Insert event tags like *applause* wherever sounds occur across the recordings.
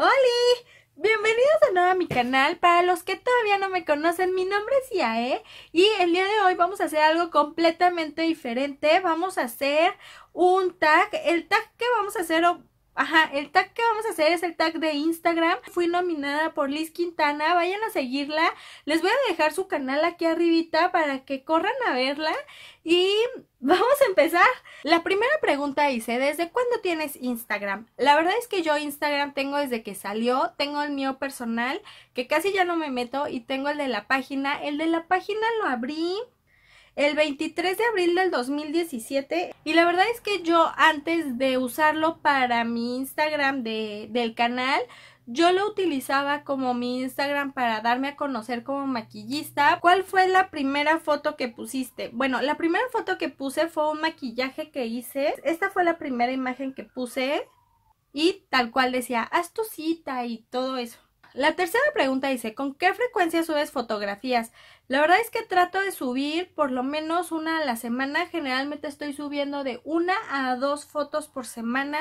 ¡Hola! Bienvenidos de nuevo a mi canal. Para los que todavía no me conocen, mi nombre es Yae y el día de hoy vamos a hacer algo completamente diferente. Vamos a hacer un tag. El tag que vamos a hacer Ajá, el tag que vamos a hacer es el tag de Instagram. Fui nominada por Liz Quintana, vayan a seguirla. Les voy a dejar su canal aquí arribita para que corran a verla. Y vamos a empezar. La primera pregunta hice, ¿desde cuándo tienes Instagram? La verdad es que yo Instagram tengo desde que salió, tengo el mío personal, que casi ya no me meto, y tengo el de la página. El de la página lo abrí el 23 de abril del 2017 y la verdad es que yo antes de usarlo para mi Instagram del canal yo lo utilizaba como mi Instagram para darme a conocer como maquillista. ¿Cuál fue la primera foto que pusiste? Bueno, la primera foto que puse fue un maquillaje que hice. Esta fue la primera imagen que puse y tal cual decía, haz tu cita y todo eso. La tercera pregunta dice, ¿con qué frecuencia subes fotografías? La verdad es que trato de subir por lo menos una a la semana. Generalmente estoy subiendo de una a dos fotos por semana.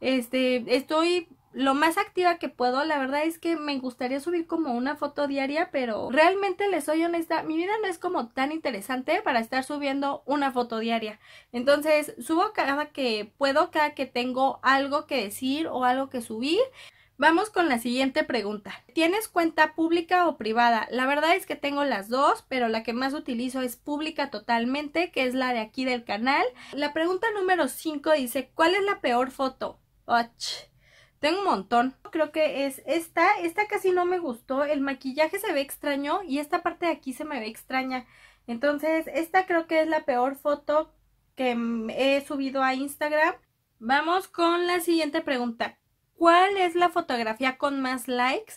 Este, estoy lo más activa que puedo. La verdad es que me gustaría subir como una foto diaria, pero realmente les soy honesta, mi vida no es como tan interesante para estar subiendo una foto diaria. Entonces, subo cada que puedo, cada que tengo algo que decir o algo que subir. Vamos con la siguiente pregunta. ¿Tienes cuenta pública o privada? La verdad es que tengo las dos, pero la que más utilizo es pública totalmente, que es la de aquí del canal. La pregunta número 5 dice, ¿cuál es la peor foto? Och, tengo un montón. Creo que es esta. Esta casi no me gustó. El maquillaje se ve extraño y esta parte de aquí se me ve extraña. Entonces, esta creo que es la peor foto que mm, he subido a Instagram. Vamos con la siguiente pregunta. ¿Cuál es la fotografía con más likes?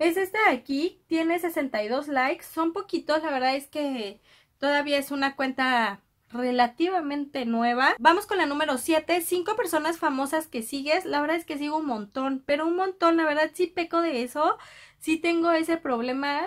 Es esta de aquí, tiene 62 likes, son poquitos, la verdad es que todavía es una cuenta relativamente nueva. Vamos con la número 7, Cinco personas famosas que sigues. La verdad es que sigo un montón, pero un montón, la verdad sí peco de eso. Sí tengo ese problema,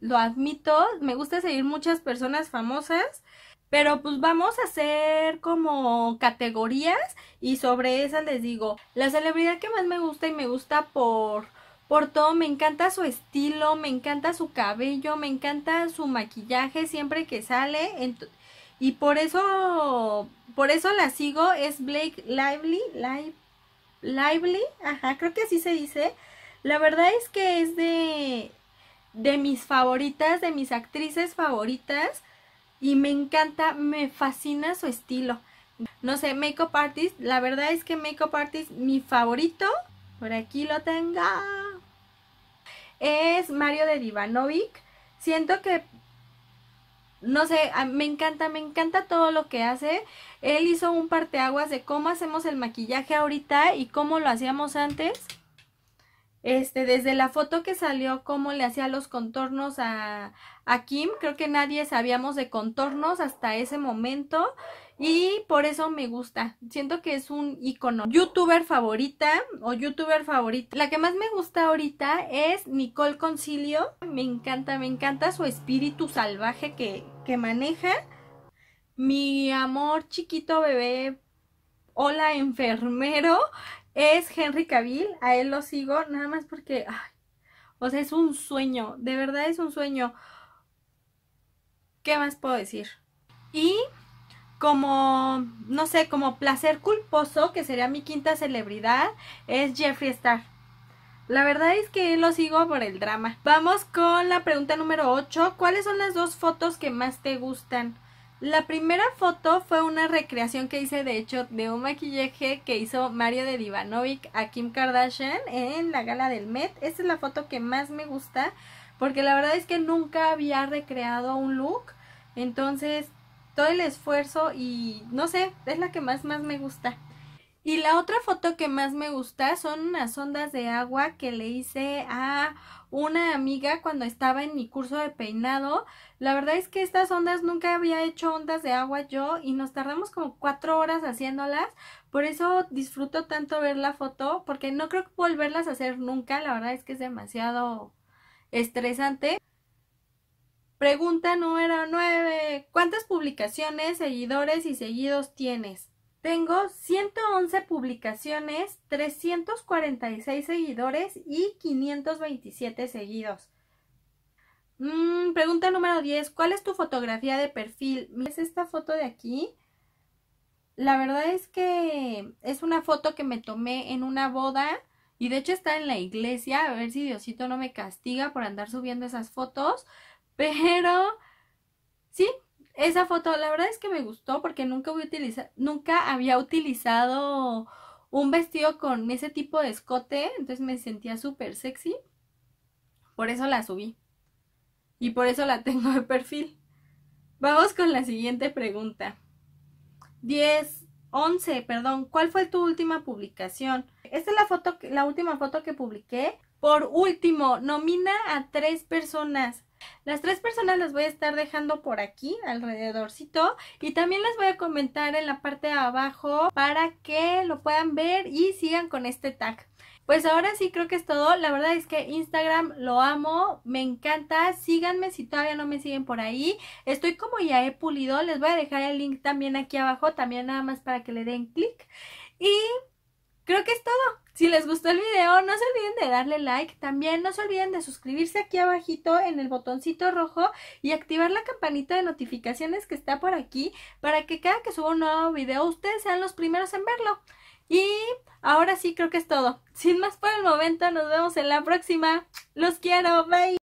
lo admito. Me gusta seguir muchas personas famosas, pero pues vamos a hacer como categorías y sobre esas les digo, la celebridad que más me gusta y me gusta por, por todo, me encanta su estilo, me encanta su cabello, me encanta su maquillaje siempre que sale. Y por eso, por eso la sigo, es Blake Lively, Lively, ajá, creo que así se dice. La verdad es que es de, de mis favoritas, de mis actrices favoritas y me encanta, me fascina su estilo. No sé, Makeup Artist, la verdad es que Makeup Artist, mi favorito, por aquí lo tengo, es Mario de Divanovic. Siento que, no sé, me encanta, me encanta todo lo que hace. Él hizo un parteaguas de cómo hacemos el maquillaje ahorita y cómo lo hacíamos antes este, desde la foto que salió, cómo le hacía los contornos a, a Kim, creo que nadie sabíamos de contornos hasta ese momento y por eso me gusta. Siento que es un icono. Youtuber favorita o youtuber favorita. La que más me gusta ahorita es Nicole Concilio. Me encanta, me encanta su espíritu salvaje que, que maneja. Mi amor chiquito bebé hola enfermero, es Henry Cavill, a él lo sigo nada más porque, o sea, es un sueño, de verdad es un sueño. ¿Qué más puedo decir? Y como, no sé, como placer culposo, que sería mi quinta celebridad, es Jeffree Star. La verdad es que lo sigo por el drama. Vamos con la pregunta número 8. ¿Cuáles son las dos fotos que más te gustan? La primera foto fue una recreación que hice, de hecho, de un maquillaje que hizo Mario de Divanovic a Kim Kardashian en la gala del Met. Esta es la foto que más me gusta porque la verdad es que nunca había recreado un look. Entonces, todo el esfuerzo y no sé, es la que más, más me gusta. Y la otra foto que más me gusta son unas ondas de agua que le hice a una amiga cuando estaba en mi curso de peinado. La verdad es que estas ondas nunca había hecho ondas de agua yo y nos tardamos como cuatro horas haciéndolas. Por eso disfruto tanto ver la foto porque no creo que volverlas a hacer nunca. La verdad es que es demasiado estresante. Pregunta número nueve. ¿Cuántas publicaciones, seguidores y seguidos tienes? Tengo 111 publicaciones, 346 seguidores y 527 seguidos. Mm, pregunta número 10. ¿Cuál es tu fotografía de perfil? ¿Es esta foto de aquí? La verdad es que es una foto que me tomé en una boda y de hecho está en la iglesia. A ver si Diosito no me castiga por andar subiendo esas fotos. *laughs* Pero esa foto, la verdad es que me gustó porque nunca, voy a utilizar, nunca había utilizado un vestido con ese tipo de escote, entonces me sentía súper sexy. Por eso la subí. Y por eso la *laughs* tengo de perfil. Vamos con la siguiente pregunta. 10, 11, perdón. ¿Cuál fue tu última publicación? Esta es la foto, la última foto que publiqué. Por último, nomina a tres personas las tres personas las voy a estar dejando por aquí, alrededorcito. Y también les voy a comentar en la parte de abajo para que lo puedan ver y sigan con este tag. Pues ahora sí creo que es todo. La verdad es que Instagram lo amo, me encanta. Síganme si todavía no me siguen por ahí. Estoy como ya he pulido. Les voy a dejar el link también aquí abajo, también nada más para que le den clic. Y creo que es todo. Si les gustó el video, no se olviden de darle like. También no se olviden de suscribirse aquí abajito en el botoncito rojo y activar la campanita de notificaciones que está por aquí para que cada que suba un nuevo video ustedes sean los primeros en verlo. Y ahora sí creo que es todo. Sin más por el momento, nos vemos en la próxima. Los quiero, bye.